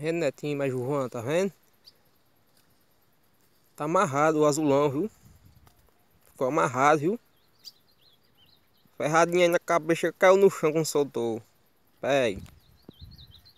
Renetinho mas João, tá vendo? Tá amarrado o azulão, viu? Ficou amarrado, viu? Ferradinha na cabeça, caiu no chão quando soltou. Pega.